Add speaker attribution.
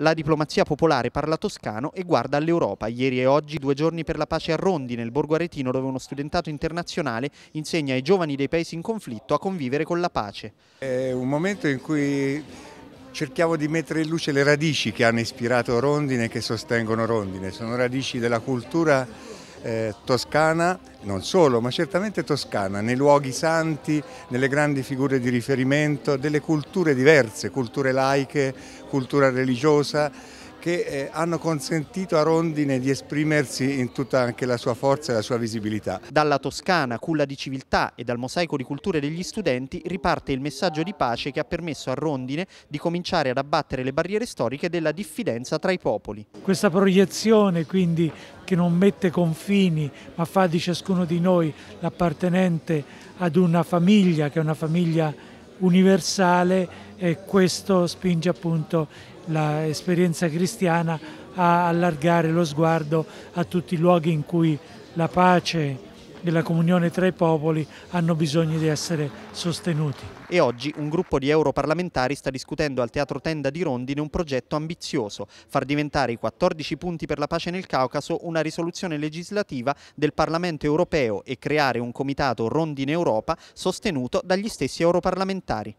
Speaker 1: La diplomazia popolare parla toscano e guarda all'Europa. Ieri e oggi due giorni per la pace a Rondi, nel borgo aretino, dove uno studentato internazionale insegna ai giovani dei paesi in conflitto a convivere con la pace.
Speaker 2: È un momento in cui cerchiamo di mettere in luce le radici che hanno ispirato Rondine e che sostengono Rondine. Sono radici della cultura eh, toscana, non solo, ma certamente toscana, nei luoghi santi, nelle grandi figure di riferimento, delle culture diverse, culture laiche, cultura religiosa che eh, hanno consentito a Rondine di esprimersi in tutta anche la sua forza e la sua visibilità.
Speaker 1: Dalla Toscana, culla di civiltà e dal mosaico di culture degli studenti riparte il messaggio di pace che ha permesso a Rondine di cominciare ad abbattere le barriere storiche della diffidenza tra i popoli.
Speaker 3: Questa proiezione quindi che non mette confini ma fa di ciascuno di noi l'appartenente ad una famiglia che è una famiglia universale e questo spinge appunto l'esperienza cristiana a allargare lo sguardo a tutti i luoghi in cui la pace e la comunione tra i popoli hanno bisogno di essere sostenuti.
Speaker 1: E oggi un gruppo di europarlamentari sta discutendo al Teatro Tenda di Rondine un progetto ambizioso, far diventare i 14 punti per la pace nel Caucaso una risoluzione legislativa del Parlamento europeo e creare un comitato Rondine Europa sostenuto dagli stessi europarlamentari.